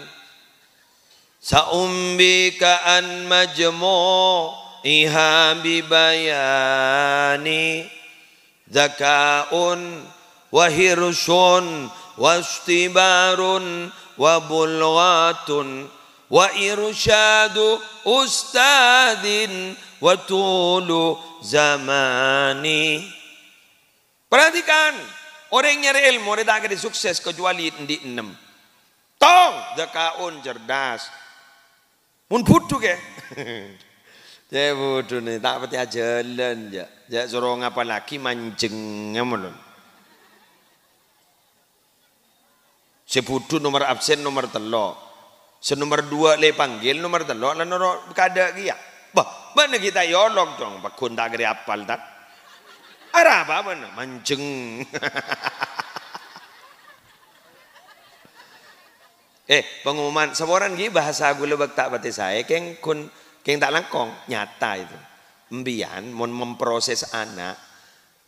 sa'umbika an majmu' iha bibayani zakaun wa hirsun wastibarun wa bulghatun wa irsyadu ustadin wa tulu zamani perhatikan orang yang nyari ilmu dia tak sukses kecuali di enam tong zakaun cerdas pun butuh ke Sewu dune tak peti jalan ya. Ya suruh ngapa lagi manjeng ngono. Sebudu nomor absen nomor telo. nomor dua le panggil nomor telo lalu ora kada kia. Ya? Bah, mana kita yolok dong pak tak kira apal tak. Ara apa mana manjeng. eh pengumuman seorang gini bahasa gue lebak tak pati saya keng kun yang tak langkong, nyata itu. Embian, mau memproses anak,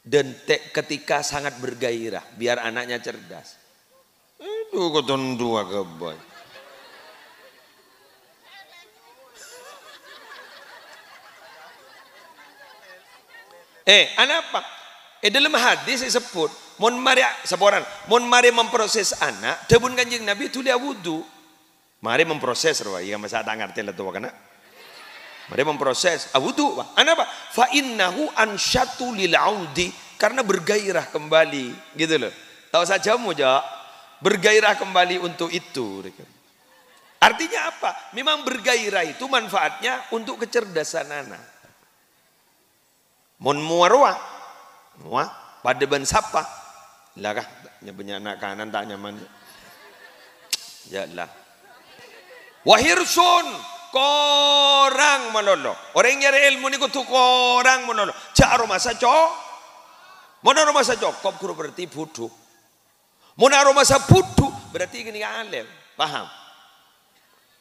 dan ketika sangat bergairah, biar anaknya cerdas. Itu keton dua kebay. Eh, anak apa? Eh dalam hadis disebut, mun mari saboran, mun mari memproses anak, tebun kanjeng Nabi tulia wudu. Mari memproses roh, Yang masa tak ngerti lah tuh karena. Mereka memproses. Awudu. Ah, Kenapa? Fa innahu ansyatu lil audi. Karena bergairah kembali. Gitu loh. Tahu saja mu jawab. Bergairah kembali untuk itu. Gitu. Artinya apa? Memang bergairah itu manfaatnya untuk kecerdasan anak. Mon muarwa. Muah. Pada ban sapa. Lah kah. Punya anak kanan tak nyaman. Ya lah. Wahirsun korang menono. Orang yang nyari ilmu niku tuh korang menono. Cak rumah saco. Mana rumah saya cokop guru berarti bodoh. Mana rumah saya bodoh berarti ini alim. Paham?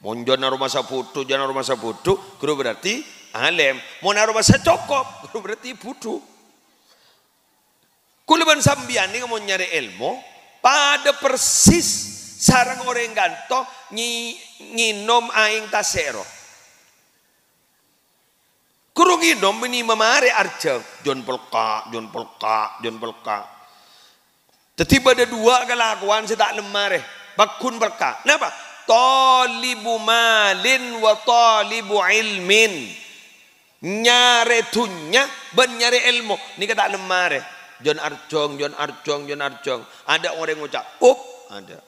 Munjana rumah saya bodoh, jana rumah saya bodoh, guru berarti alim. Mana rumah saya cokop, guru berarti bodoh. Kuliban sambian ini mau nyari ilmu pada persis sarang orang ganto nyi nginom aing tasero. Kurung nginom ini memare arja. John pelka, John pelka, John pelka. Tetiba ada dua kelakuan saya tak lemare. Bakun pelka. Kenapa? Talibu malin wa talibu ilmin. Nyare tunya ben nyare ilmu. Ini kata lemare. John Arjong, John Arjong, John Arjong. Ada orang yang ngucap, up, ada.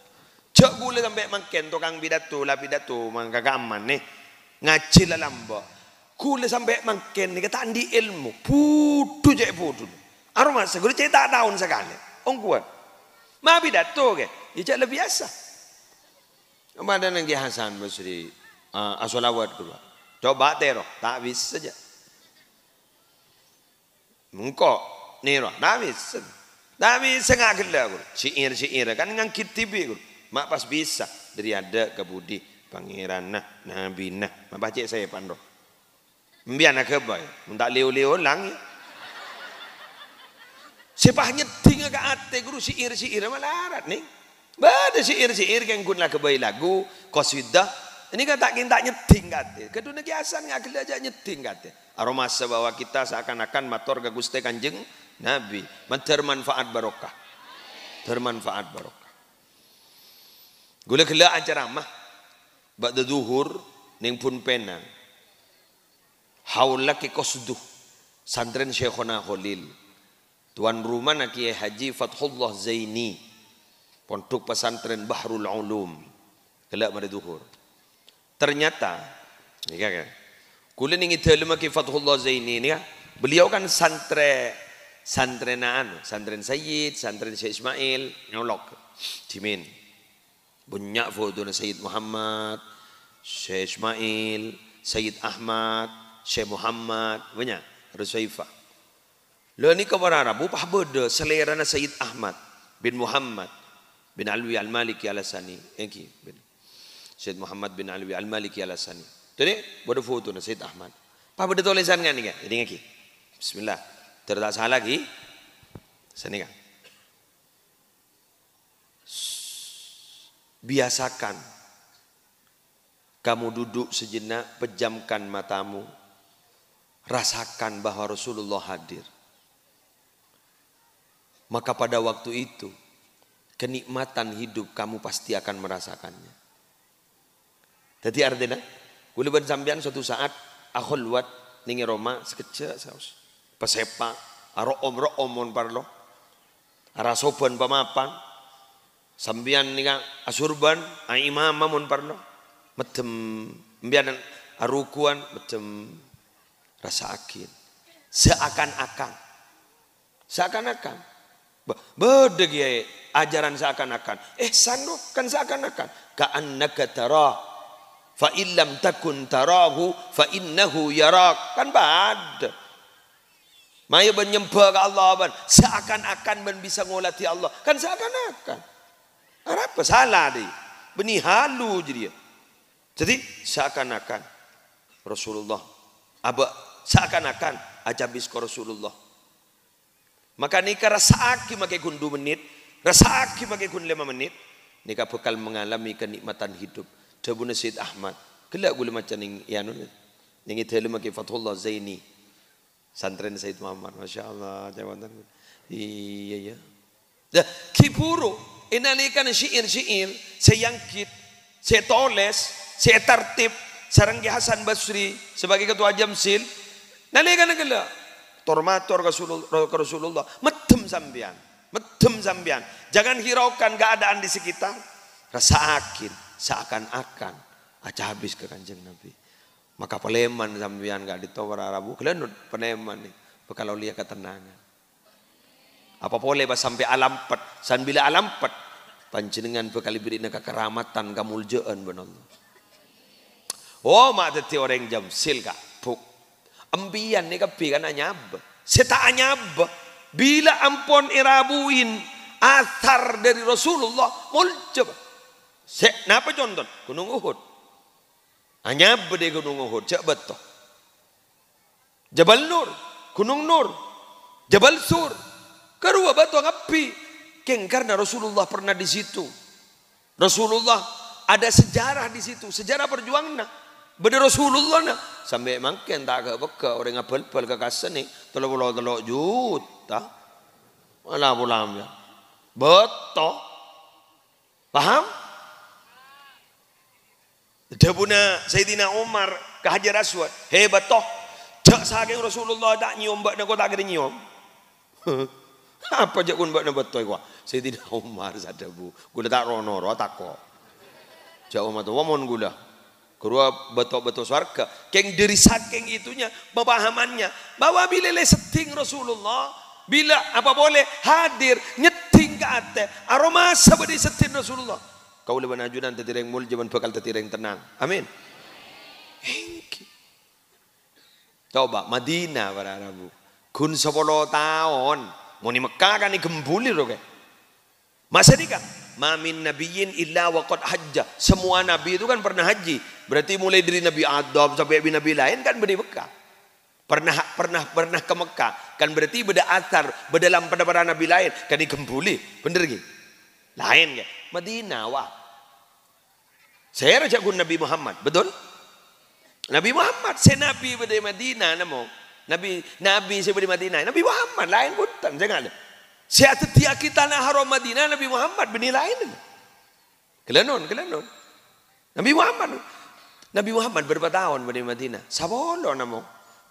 Cak gule sampai makin tukang pidato lah pidato mangkagaman nih. Ngaji lah lamba. Gule sampai makan nih kata andi ilmu. Putu je putu. Aroma seguru cerita tahun sekali. Ong kuat. Ma pidato ke. Ijak ya lebih biasa. Kemudian lagi Hasan Basri. Uh, ah, asolawat keluar. Coba terok. Tak bisa saja. Mungkok. Niro. Tak bisa. Tak bisa ngakil lah. Syiir-syiir. Kan ngangkit tibi. Guru. Mak pas bisa dari ada ke budi pangeran nah nabi nah. Mak baca saya pandro. Mbian nak kebay. Muntak leo-leo lang. Sepahnya tinggal ke ate guru irsi siir malarat nih. Bada si ir kan guna kebay lagu koswida. Ini kan tak kinta nyeting kate. Kedua kiasan nggak aja nyeting kate. Aroma sebawa kita seakan-akan mator gaguste kanjeng Nabi. manfaat barokah. Termanfaat barokah. Gula kela mah, ba'da zuhur ning pun pena. Haula ki qasduh santren Syekhona Khalil. Tuan rumah nak Kiai Haji Fathullah Zaini. Pondok pesantren Bahrul Ulum. Kela mari duhur. Ternyata ni kan. kan? Kula ning itelma ki Fathullah Zaini ni kan. Beliau kan santre santrenaan, santren Sayyid, santren Syekh Ismail, nyolok. Cimin banyak foto Sayyid Muhammad, Syekh Ismail, Sayyid Ahmad, Syekh Muhammad, banyak. Rusaifah. Lo ni kau berharap, upah beda selera na Sayyid Ahmad bin Muhammad bin Alwi Al-Maliki Al-Asani. Eki, eh, bin. Syed Muhammad bin Alwi Al-Maliki Al-Asani. deh, bodo foto na Sayyid Ahmad. Apa beda tulisan kan ni kan? Ini ngaki. Kan, Bismillah. Terdak salah lagi. Sini kan. Biasakan. Kamu duduk sejenak, pejamkan matamu. Rasakan bahwa Rasulullah hadir. Maka pada waktu itu, kenikmatan hidup kamu pasti akan merasakannya. Jadi artinya, gue sampean suatu saat, akhulwat, ningi Roma, sekecil, saus. Pesepak, aro omro omon parlo. Arasoban pamapan, sampeyan nika asurban a ah, imam mamun parno metem mbian arukuan metem rasa akin seakan-akan seakan-akan beda kiai ajaran seakan-akan eh sanu kan seakan-akan ka'annaka tarah fa illam takun tarahu fa innahu yarak kan bad Maya menyembah ke Allah ban seakan-akan ben bisa ngolati Allah kan seakan-akan apa salah dia? Benih halu je dia. Jadi seakan-akan Rasulullah apa seakan-akan ajabis ke Rasulullah. Maka nikah rasa aki makai kun 2 menit, rasa aki makai kun 5 menit, nikah bekal mengalami kenikmatan hidup. Jabun Syed Ahmad, kelak gula macam ning ya nun. Ning itu lima ke Fatullah Zaini. Santren Said Muhammad, Masya Allah, jawaban. Iya, iya. Dah, kipuru. Inalikan siir siir, saya yangkit, saya toles, saya tertib, sarang Hasan Basri sebagai ketua Jamsil. Nalikan gila. Tormator Rasulullah, Rasulullah. Metem sambian. Metem sambian. Jangan hiraukan keadaan di sekitar. rasa Rasakin. Seakan-akan. Acah habis ke kanjeng Nabi. Maka peleman sambian gak ditawar Arabu, Kalian peleman nih. Kalau lihat ketenangan. Apa boleh bah sampai alampat. sambil alam alampat. Panjenengan bekali beri naka keramatan kamuljaan benon Oh mak teti orang jam silka. Puk. Ambian ni kapi kan anyab. Seta anyab. Bila ampon irabuin asar dari Rasulullah muljab. Se, napa contoh? Gunung Uhud. Anyab di Gunung Uhud. Cak betul. Jabal Nur. Gunung Nur. Jabal Sur. Kedua batu api. Keng karena Rasulullah pernah di situ. Rasulullah ada sejarah di situ, sejarah perjuangan. Bener Rasulullah na. Sampai mungkin tak agak beka orang apel pel ke kasan ni terlalu pulau telok juta. Mana pulamnya? Betul. Paham? Dia punya Sayyidina Umar ke Hajar Aswad. Hei betul. Cak saking Rasulullah tak nyium, bak nak kau tak kena nyium. Apa jak kun mbak nebat toy kuah. Sayyidina Umar sadabu. Gula tak rono tak kok Jak Umar tuh mon gula. Kerua ah, betok-betok swarga. Keng dari saking itunya. pemahamannya Bahwa bila seting Rasulullah. Bila apa boleh hadir. Nyeting ke ate. Aroma seperti seting Rasulullah. Kau maju ajunan tetireng mul. Jaman bakal tetireng tenang. Amin. Engki. Coba Madinah para Rabu. Kun sepuluh tahun Munimakaga ni gembuli roge. kan, Mamin nabiyin illa waqad hajja. Semua nabi itu kan pernah haji. Berarti mulai dari Nabi Adam sampai Nabi Nabi lain kan beri Mekah. Pernah pernah pernah ke Mekah. Kan berarti beda asar, beda dalam para nabi lain kan ni gembuli. Bener ki? Lain gak? Madinah wah. Saya rajak Nabi Muhammad, betul? Nabi Muhammad, saya Nabi pada Madinah namo. Nabi Nabi siapa di Madinah? Nabi Muhammad lain punten jangan. setiap kita nak haram Madinah Nabi Muhammad bini lain. Kelenon, kelenon. Nabi Muhammad Nabi Muhammad berapa tahun di Madinah? Sabolo namo.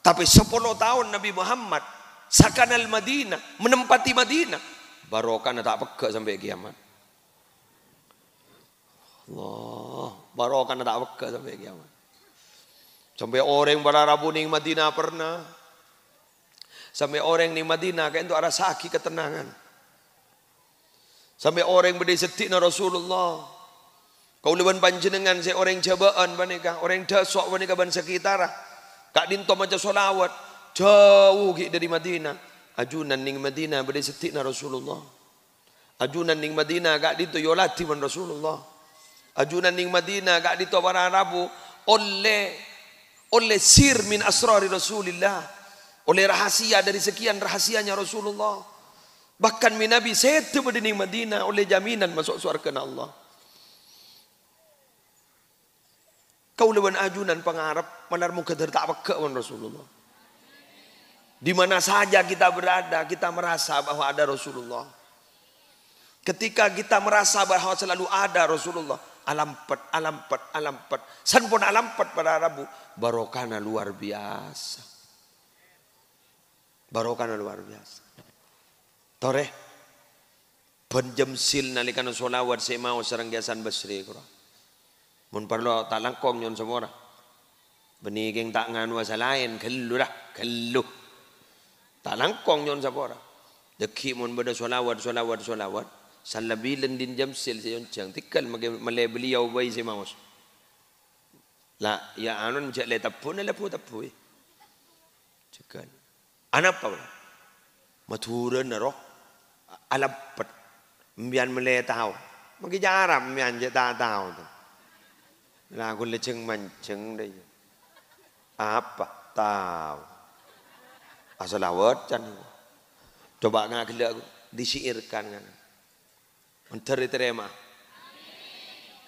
Tapi sepuluh tahun Nabi Muhammad sakanal Madinah, menempati Madinah. Barokah tak peka sampai kiamat. Allah, barokah tak peka sampai kiamat. Sampai orang yang Rabu Madinah pernah. Sampai orang di Madinah kan itu ada sakit ketenangan. Sampai orang berdiri setik na Rasulullah. Kau leban panjenengan saya orang cobaan baneka, orang dasok baneka ban sekitar. Kak dinto macam solawat jauh gik dari Madinah. Ajunan ning Madinah berdiri setik na Rasulullah. Ajunan ning Madinah kak dinto yolati ban Rasulullah. Ajunan ning Madinah kak dinto para Arabu oleh oleh sir min asrari Rasulillah oleh rahasia dari sekian rahasianya Rasulullah. Bahkan Nabi setu di Madinah oleh jaminan masuk surga Allah. Kau lawan ajunan pengarap menar muka tak peka Rasulullah. Di mana saja kita berada, kita merasa bahwa ada Rasulullah. Ketika kita merasa bahwa selalu ada Rasulullah, alam alam pet, alampat, alampat. Sanpun pet pada Rabu, barokahna luar biasa barokahna luar biasa toreh penjem sil nalikan solawat mau serang jasan besri kura mun perlu tak langkong nyon semua beni geng tak nganu asa lain keluh dah keluh tak langkong nyon semua deki mun benda solawat solawat solawat salabi lendin jam sil seyon cang tikal male beliau bayi semaus la ya anun jak le pun ne pun pu Anak bula matuura narok alapat mian mele tahu magi jaram mian je ta tahu la gulle ceng man ceng dai apa tahu asal awat can coba nak disiirkan kan menteri terima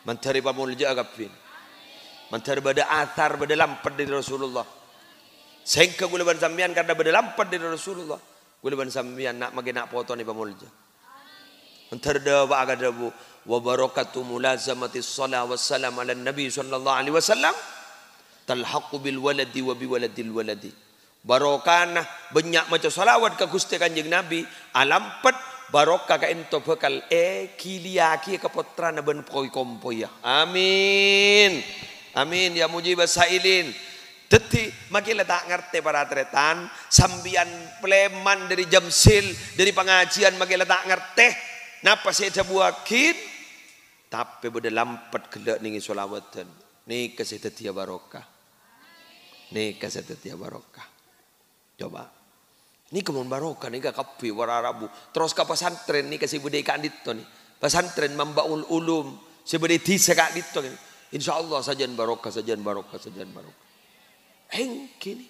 menteri pamulja agapin menteri pada athar pada lampad dari Rasulullah Sengke gula ban sambian karena berdelampat dari Rasulullah. Gula ban sambian nak makin nak foto ni pamulja. Antarda wa bu. wa barakatu mulazamati salat wa salam ala nabi sallallahu alaihi wasallam talhaqu bil waladi wa bi waladil waladi. Barokah banyak macam salawat ke Gusti Kanjeng Nabi alampat barokah ka ento bekal e kiliaki ke potrana ben poi kompoya. Amin. Amin ya mujibah sailin. Dadi makilah tak ngerti para tretan, sambian pleman dari jamsil, dari pengajian makilah tak ngerti. Napa saya jabuakin? Tapi boleh lampat gelak ningi solawatan. Nih kasih tetia barokah. Nih kasih tetia barokah. Coba. Ini kemun barokah nih gak kapi wara rabu. Terus ke pesantren nih kasih budaya kandit nih. Pesantren mambaul ulum. Sebeda tisa kak dito. Insya Allah sajian barokah, sajian barokah, sajian barokah. Heng kini.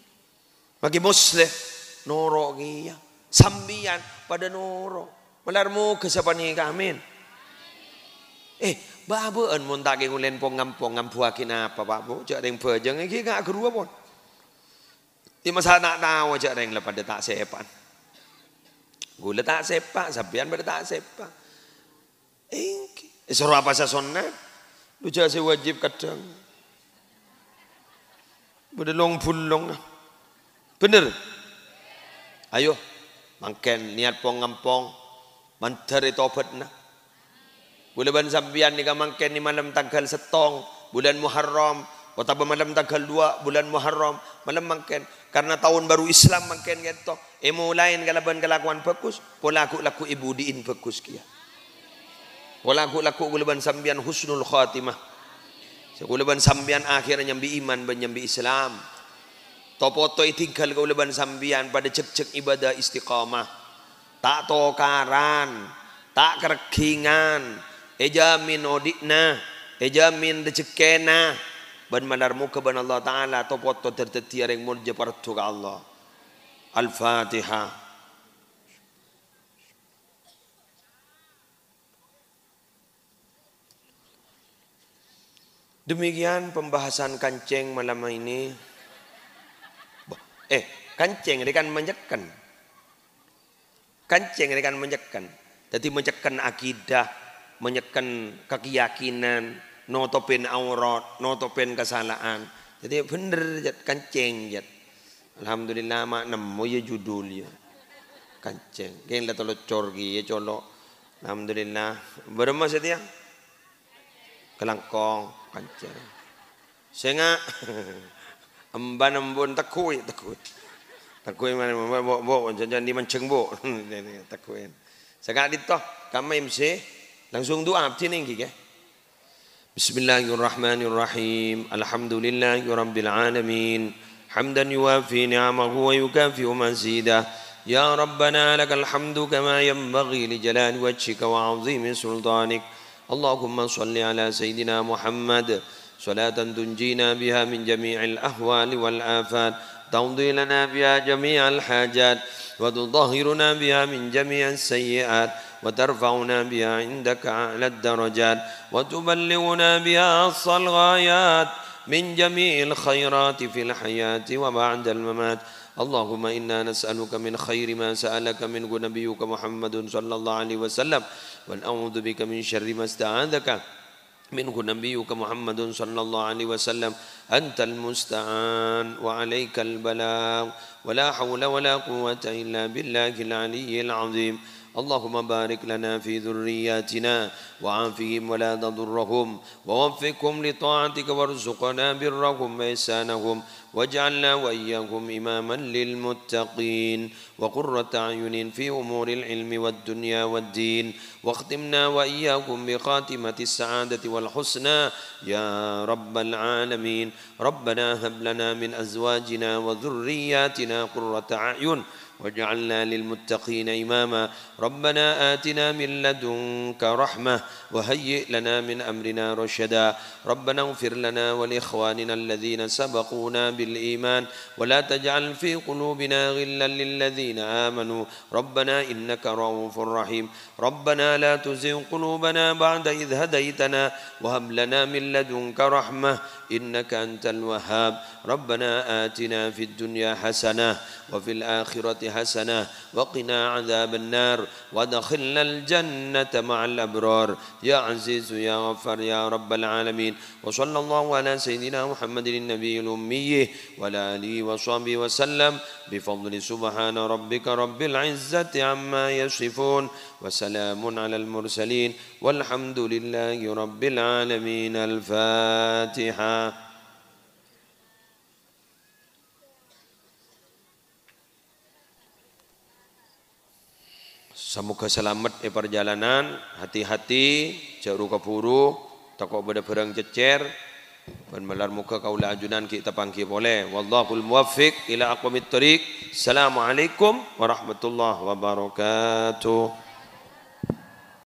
Bagi muslim. Noro giya. Sambian pada muka siapa kesapani kamin. Eh, babaan mun tak ngi ngulen pong ngampu akin apa Pak Bu? Cak ding pejeng iki gak kerua pun. Di masa nak tahu cak ding lepas tak sepan. Gula tak sepak, sampean pada tak sepak. Engki. Eh, suruh apa saya sunat? Lu jadi wajib kadang. Berdelong pulong. Bener. Ayo, mangken niat pong ngampong, mantar tobat obat na. Bulan sambian nika mangken ni malam tanggal setong, bulan Muharram, kota malam tanggal dua, bulan Muharram, malam mangken. Karena tahun baru Islam mangken gento, kan emo lain galaban galakuan bagus, pola aku laku ibu diin bagus kia. Pola aku laku bulan sambian husnul khatimah. Sekuleban sambian akhirnya nyambi iman ben nyambi Islam. Topoto tinggal kuleban sambian pada cek-cek ibadah istiqamah. Tak tokaran, tak kerkingan. Ejamin odikna, ejamin dejekena. Ben mandar muka ben Allah Ta'ala topoto tertetiar yang murja pertuk Allah. Al-Fatihah. Demikian pembahasan kancing malam ini. Eh, kancing ini kan menjekan. Kancing ini kan menjekan. Jadi menjekan akidah, menjekan keyakinan, notopin aurat, notopin kesalahan. Jadi bener kancing jat. Alhamdulillah mak nemu ya judul ya. Kancing. Kain lah tolok corgi ya colok. Alhamdulillah. Berapa maksudnya? Kelangkong pancen. Senga emban embun tekui tekui. Tekui mana mana bok bok jangan menceng, bok tekuin. Sekarang toh, kami MC langsung doa abdi nengki ke. Ya. Bismillahirrahmanirrahim. Alhamdulillahirabbil alamin. Hamdan yuwafi ni'amahu wa yukafi mazidah. Ya Rabbana lakal hamdu kama yanbaghi li jalali wajhika wa 'azimi sultanik. اللهم صل على سيدنا محمد صلاة تنجينا بها من جميع الأهوال والآفات تمضي لنا بها جميع الحاجات وتطهرنا بها من جميع السيئات وترفعنا بها عندك أعلى الدرجات وتبلغنا بها أقصى الغايات من جميع الخيرات في الحياة وبعد الممات اللهم إنا نسألك من خير ما سألك منه نبيك محمد صلى الله عليه وسلم ونعوذ بك من شر ما استعاذك منه نبيك محمد صلى الله عليه وسلم أنت المستعان وعليك البلاغ ولا حول ولا قوة إلا بالله العلي العظيم اللهم بارك لنا في ذرياتنا وعافهم ولا تضرهم ووفقهم لطاعتك وارزقنا برهم وإحسانهم واجعلنا وإياهم إماما للمتقين وقرة أعين في أمور العلم والدنيا والدين واختمنا وإياكم بخاتمة السعادة والحسنى يا رب العالمين ربنا هب لنا من أزواجنا وذرياتنا قرة أعين واجعلنا للمتقين إماما ربنا آتنا من لدنك رحمة وهيئ لنا من أمرنا رشدا ربنا اغفر لنا ولإخواننا الذين سبقونا بالإيمان ولا تجعل في قلوبنا غلا للذين آمنوا ربنا إنك رؤوف رحيم ربنا لا تزغ قلوبنا بعد إذ هديتنا وهب لنا من لدنك رحمة إنك أنت الوهاب ربنا آتنا في الدنيا حسنة وفي الآخرة حسنة وقنا عذاب النار ودخلنا الجنة مع الأبرار يا عزيز يا غفر يا رب العالمين وصلى الله على سيدنا محمد النبي الأمي وعلى آله وصحبه وسلم بفضل سبحان ربك رب العزة عما يصفون وسلام على المرسلين والحمد لله رب العالمين الفاتحه Semoga selamat di perjalanan, hati-hati, jauh keburu, takut pada berang cecer, dan melar muka kaulah ajunan kita panggil boleh. Wallahul muwaffiq ila aqwamit tariq. Assalamualaikum warahmatullahi wabarakatuh.